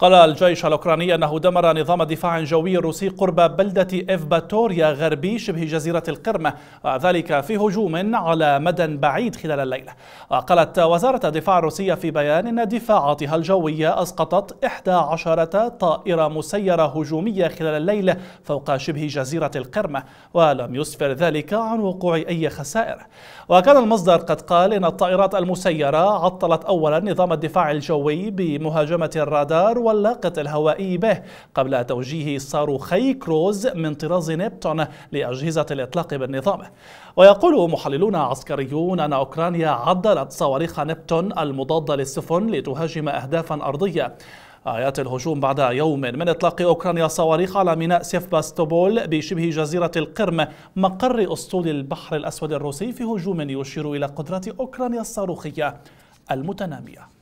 قال الجيش الأوكراني أنه دمر نظام دفاع جوي روسي قرب بلدة إفباتوريا غربي شبه جزيرة القرمة وذلك في هجوم على مدى بعيد خلال الليلة وقالت وزارة الدفاع الروسية في بيان أن دفاعاتها الجوية أسقطت 11 طائرة مسيرة هجومية خلال الليلة فوق شبه جزيرة القرمة ولم يسفر ذلك عن وقوع أي خسائر وكان المصدر قد قال إن الطائرات المسيرة عطلت أولا نظام الدفاع الجوي بمهاجمة الرادار اللاقط الهوائي به قبل توجيه صاروخي كروز من طراز نبتون لأجهزة الإطلاق بالنظام ويقول محللون عسكريون أن أوكرانيا عدلت صواريخ نبتون المضادة للسفن لتهاجم أهدافا أرضية آيات الهجوم بعد يوم من إطلاق أوكرانيا صواريخ على ميناء سيفباستوبول بشبه جزيرة القرم مقر أسطول البحر الأسود الروسي في هجوم يشير إلى قدرات أوكرانيا الصاروخية المتنامية